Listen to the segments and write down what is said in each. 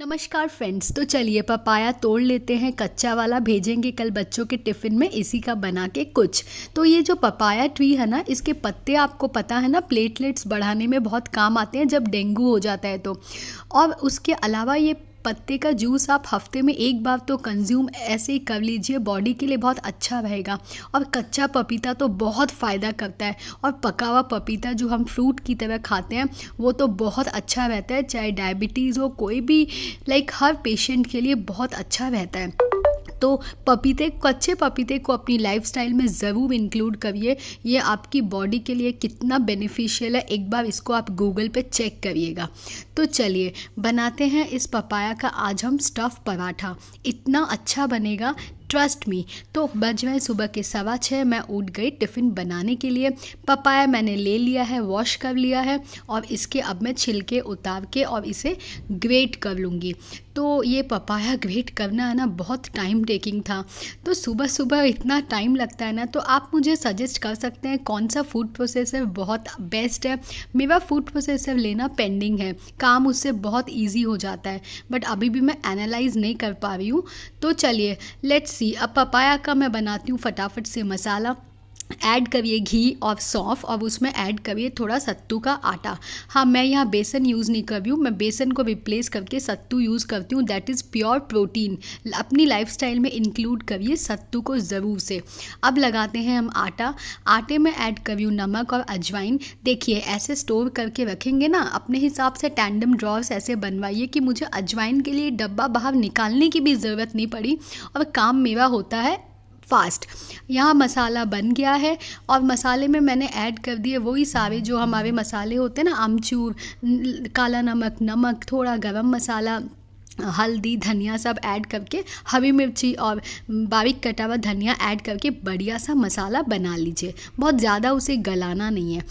नमस्कार फ्रेंड्स तो चलिए पपाया तोड़ लेते हैं कच्चा वाला भेजेंगे कल बच्चों के टिफ़िन में इसी का बना के कुछ तो ये जो पपाया ट्री है ना इसके पत्ते आपको पता है ना प्लेटलेट्स बढ़ाने में बहुत काम आते हैं जब डेंगू हो जाता है तो और उसके अलावा ये पत्ते का जूस आप हफ्ते में एक बार तो कंज्यूम ऐसे ही कर लीजिए बॉडी के लिए बहुत अच्छा रहेगा और कच्चा पपीता तो बहुत फ़ायदा करता है और पका हुआ पपीता जो हम फ्रूट की तरह खाते हैं वो तो बहुत अच्छा रहता है चाहे डायबिटीज़ हो कोई भी लाइक हर पेशेंट के लिए बहुत अच्छा रहता है तो पपीते कच्चे पपीते को अपनी लाइफ में ज़रूर इंक्लूड करिए ये आपकी बॉडी के लिए कितना बेनिफिशियल है एक बार इसको आप गूगल पे चेक करिएगा तो चलिए बनाते हैं इस पपाया का आज हम स्टफ़ पराठा इतना अच्छा बनेगा ट्रस्ट मी तो बज में सुबह के सवा छः मैं उठ गई टिफ़िन बनाने के लिए पपाया मैंने ले लिया है वॉश कर लिया है और इसके अब मैं छिलके उतार के और इसे ग्रेट कर लूँगी तो ये पपाया ग्रेट करना है ना बहुत टाइम टेकिंग था तो सुबह सुबह इतना टाइम लगता है ना तो आप मुझे सजेस्ट कर सकते हैं कौन सा फूड प्रोसेसर बहुत बेस्ट है मेरा फूड प्रोसेसर लेना पेंडिंग है काम उससे बहुत ईजी हो जाता है बट अभी भी मैं एनालाइज नहीं कर पा रही हूँ तो चलिए लेट्स सी अब पपाया का मैं बनाती हूँ फटाफट से मसाला ऐड करिए घी और सौंफ और उसमें ऐड करिए थोड़ा सत्तू का आटा हाँ मैं यहाँ बेसन यूज़ नहीं कर रही हूँ मैं बेसन को रिप्लेस करके सत्तू यूज़ करती हूँ दैट इज़ प्योर प्रोटीन अपनी लाइफस्टाइल में इंक्लूड करिए सत्तू को ज़रूर से अब लगाते हैं हम आटा आटे में ऐड करी हूँ नमक और अजवाइन देखिए ऐसे स्टोर करके रखेंगे ना अपने हिसाब से टैंडम ड्रॉर्स ऐसे बनवाइए कि मुझे अजवाइन के लिए डब्बा बाहर निकालने की भी ज़रूरत नहीं पड़ी और काम मेरा होता है फास्ट यहाँ मसाला बन गया है और मसाले में मैंने ऐड कर दिए वही सारे जो हमारे मसाले होते हैं ना आमचूर काला नमक नमक थोड़ा गर्म मसाला हल्दी धनिया सब ऐड करके हरी मिर्ची और बारीक कटा हुआ धनिया ऐड करके बढ़िया सा मसाला बना लीजिए बहुत ज़्यादा उसे गलाना नहीं है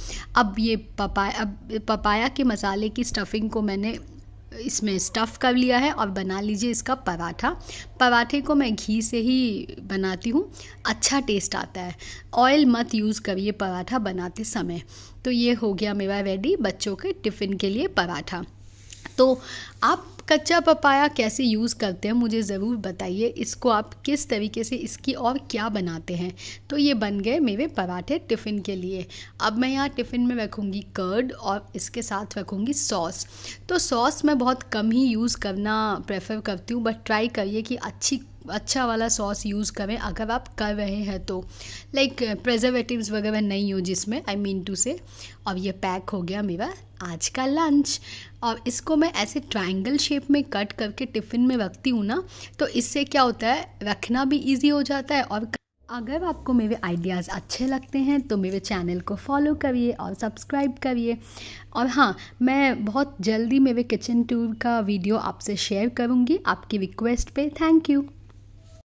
अब ये पपाया अब पपाया के मसाले की स्टफिंग को मैंने इसमें स्टफ़ कर लिया है और बना लीजिए इसका पराठा पराठे को मैं घी से ही बनाती हूँ अच्छा टेस्ट आता है ऑयल मत यूज़ करिए पराठा बनाते समय तो ये हो गया मेरा रेडी बच्चों के टिफ़िन के लिए पराठा तो आप कच्चा पपाया कैसे यूज़ करते हैं मुझे ज़रूर बताइए इसको आप किस तरीके से इसकी और क्या बनाते हैं तो ये बन गए मेरे पराठे टिफ़िन के लिए अब मैं यहाँ टिफ़िन में रखूँगी कर्ड और इसके साथ रखूँगी सॉस तो सॉस मैं बहुत कम ही यूज़ करना प्रेफर करती हूँ बट ट्राई करिए कि अच्छी अच्छा वाला सॉस यूज़ करें अगर आप कर रहे हैं तो लाइक प्रजर्वेटिव वगैरह नहीं हो जिसमें आई मीन टू से और ये पैक हो गया मेरा आज का लंच और इसको मैं ऐसे ट्रायंगल शेप में कट करके टिफ़िन में रखती हूँ ना तो इससे क्या होता है रखना भी इजी हो जाता है और अगर आपको मेरे आइडियाज़ अच्छे लगते हैं तो मेरे चैनल को फॉलो करिए और सब्सक्राइब करिए और हाँ मैं बहुत जल्दी मेरे किचन टूर का वीडियो आपसे शेयर करूँगी आपकी रिक्वेस्ट पे थैंक यू